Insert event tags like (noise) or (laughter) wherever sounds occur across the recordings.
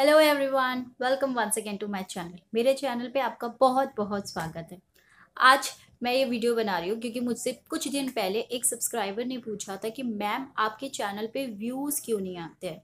hello everyone welcome once again to my channel मेरे channel पे आपका बहुत बहुत स्वागत है आज मैं ये वीडियो बना रही हूँ क्योंकि मुझसे कुछ दिन पहले एक सब्सक्राइबर ने पूछा था कि मैम आपके चैनल पे व्यूज़ क्यों नहीं आते हैं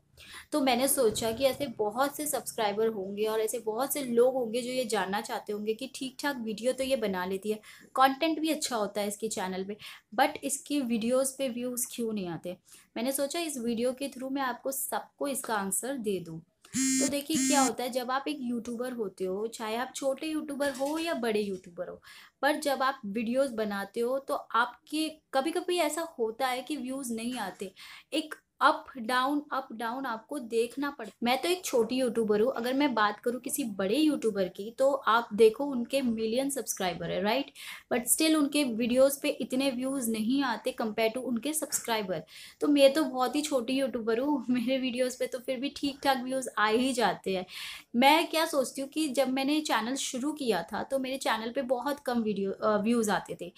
तो मैंने सोचा कि ऐसे बहुत से सब्सक्राइबर होंगे और ऐसे बहुत से लोग होंगे जो ये जानना चाहते होंगे कि ठीक ठाक वीडियो तो ये बना लेती है कंटेंट भी अच्छा होता है इसके चैनल पे बट इसकी वीडियोस पे व्यूज़ क्यों नहीं आते मैंने सोचा इस वीडियो के थ्रू मैं आपको सबको इसका आंसर दे दूँ तो देखिए क्या होता है जब आप एक यूट्यूबर होते हो चाहे आप छोटे यूट्यूबर हो या बड़े यूट्यूबर हो पर जब आप वीडियोस बनाते हो तो आपके कभी कभी ऐसा होता है कि व्यूज़ नहीं आते एक अप डाउन अप डाउन आपको देखना पड़ता मैं तो एक छोटी यूट्यूबर हूँ अगर मैं बात करूँ किसी बड़े यूट्यूबर की तो आप देखो उनके मिलियन सब्सक्राइबर है राइट बट स्टिल उनके वीडियोस पे इतने व्यूज़ नहीं आते कंपेयर टू उनके सब्सक्राइबर तो मैं तो बहुत ही छोटी यूट्यूबर हूँ (laughs) मेरे वीडियोज़ पर तो फिर भी ठीक ठाक व्यूज़ आ ही जाते हैं मैं क्या सोचती हूँ कि जब मैंने चैनल शुरू किया था तो मेरे चैनल पर बहुत कम वीडियो व्यूज़ आते थे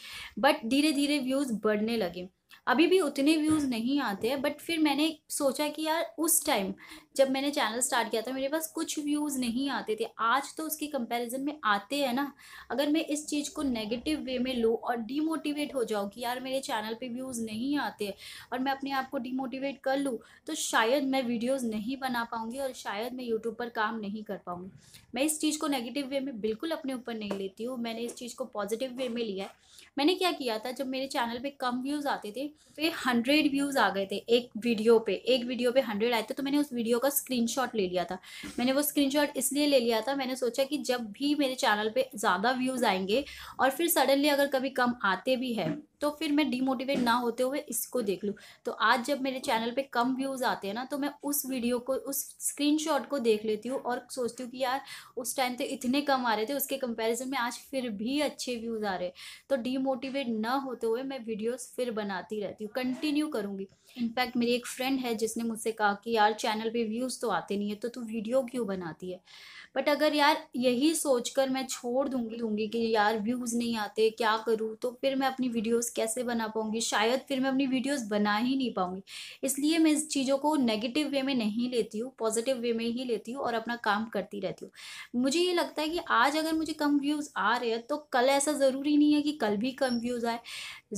बट धीरे धीरे व्यूज़ बढ़ने लगे अभी भी उतने व्यूज़ नहीं आते हैं बट फिर मैंने सोचा कि यार उस टाइम जब मैंने चैनल स्टार्ट किया था मेरे पास कुछ व्यूज़ नहीं आते थे आज तो उसके कंपैरिजन में आते हैं ना अगर मैं इस चीज़ को नेगेटिव वे में लूँ और डीमोटिवेट हो जाऊँ कि यार मेरे चैनल पर व्यूज़ नहीं आते और मैं अपने आप को डीमोटिवेट कर लूँ तो शायद मैं वीडियोज़ नहीं बना पाऊँगी और शायद मैं यूट्यूब पर काम नहीं कर पाऊँगी मैं इस चीज़ को नेगेटिव वे में बिल्कुल अपने ऊपर नहीं लेती हूँ मैंने इस चीज़ को पॉजिटिव वे में लिया है मैंने क्या किया था जब मेरे चैनल पर कम व्यूज़ आते थे पे हंड्रेड व्यूज़ आ गए थे एक वीडियो पे एक वीडियो पे हंड्रेड आए थे तो मैंने उस वीडियो का स्क्रीनशॉट ले लिया था मैंने वो स्क्रीनशॉट इसलिए ले लिया था मैंने सोचा कि जब भी मेरे चैनल पे ज़्यादा व्यूज़ आएंगे और फिर सडनली अगर कभी कम आते भी है तो फिर मैं डीमोटिवेट ना होते हुए इसको देख लूँ तो आज जब मेरे चैनल पे कम व्यूज़ आते हैं ना तो मैं उस वीडियो को उस स्क्रीनशॉट को देख लेती हूँ और सोचती हूँ कि यार उस टाइम तो इतने कम आ रहे थे उसके कंपेरिजन में आज फिर भी अच्छे व्यूज़ आ रहे तो डीमोटिवेट ना होते हुए मैं वीडियोज़ फिर बनाती रहती हूँ कंटिन्यू करूँगी इनफैक्ट मेरी एक फ्रेंड है जिसने मुझसे कहा कि यार चैनल पर व्यूज़ तो आते नहीं है तो तू वीडियो क्यों बनाती है बट अगर यार यही सोच कर मैं छोड़ दूँगी दूँगी कि यार व्यूज़ नहीं आते क्या करूँ तो फिर मैं अपनी वीडियोज़ कैसे बना पाऊंगी शायद फिर मैं अपनी वीडियोज़ बना ही नहीं पाऊंगी इसलिए मैं इस चीज़ों को नेगेटिव वे में नहीं लेती हूँ पॉजिटिव वे में ही लेती हूँ और अपना काम करती रहती हूँ मुझे ये लगता है कि आज अगर मुझे कम व्यूज़ आ रहे हैं तो कल ऐसा ज़रूरी नहीं है कि कल भी कम व्यूज़ आए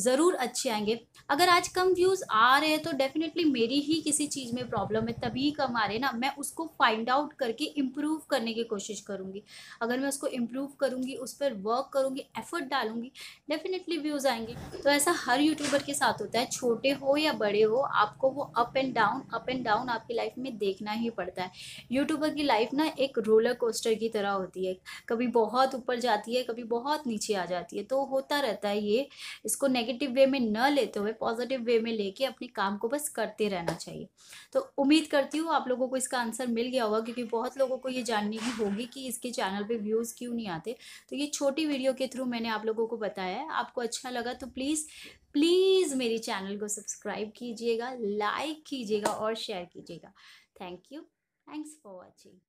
ज़रूर अच्छे आएंगे अगर आज कम व्यूज़ आ रहे हैं तो डेफिनेटली मेरी ही किसी चीज़ में प्रॉब्लम है तभी कम आ रहे ना मैं उसको फाइंड आउट करके इम्प्रूव करने की कोशिश करूँगी अगर मैं उसको इम्प्रूव करूँगी उस पर वर्क करूँगी एफर्ट डालूंगी डेफिनेटली व्यूज़ आएंगे तो ऐसा हर यूट्यूबर के साथ होता है छोटे हो या बड़े हो आपको वो up and down up and down आपकी लाइफ में देखना ही पड़ता है यूट्यूबर की लाइफ ना एक रोलर कोस्टर की तरह होती है कभी बहुत ऊपर जाती है कभी बहुत नीचे आ जाती है तो होता रहता है ये इसको नेगेटिव वे में न लेते हुए पॉजिटिव वे में लेके अपने काम को बस करते रहना चाहिए तो उम्मीद करती हूँ आप लोगों को इसका आंसर मिल गया होगा क्योंकि बहुत लोगों को ये जानने की होगी कि इसके चैनल पर व्यूज़ क्यों नहीं आते तो ये छोटी वीडियो के थ्रू मैंने आप लोगों को बताया है आपको अच्छा लगा तो प्लीज़ मूवीज़ प्लीज़ मेरी चैनल को सब्सक्राइब कीजिएगा लाइक कीजिएगा और शेयर कीजिएगा thank you thanks for watching